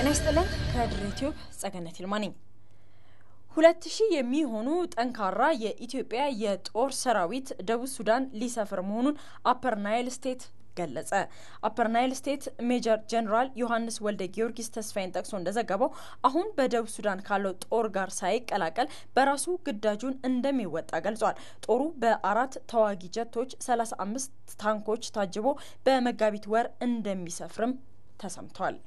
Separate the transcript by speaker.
Speaker 1: ጤና ይስጥልን። ከድሬ ዩቲዩብ ጸገነት ይልማ ነኝ። ሁለት ሺህ የሚሆኑ ጠንካራ የኢትዮጵያ የጦር ሰራዊት ደቡብ ሱዳን ሊሰፍር መሆኑን አፐር ናይል ስቴት ገለጸ። አፐር ናይል ስቴት ሜጀር ጀኔራል ዮሐንስ ወልደ ጊዮርጊስ ተስፋዬን ጠቅሶ እንደዘገበው አሁን በደቡብ ሱዳን ካለው ጦር ጋር ሳይቀላቀል በራሱ ግዳጁን እንደሚወጣ ገልጿል። ጦሩ በአራት ተዋጊ ጀቶች፣ ሰላሳ አምስት ታንኮች ታጅቦ በመጋቢት ወር እንደሚሰፍርም ተሰምቷል።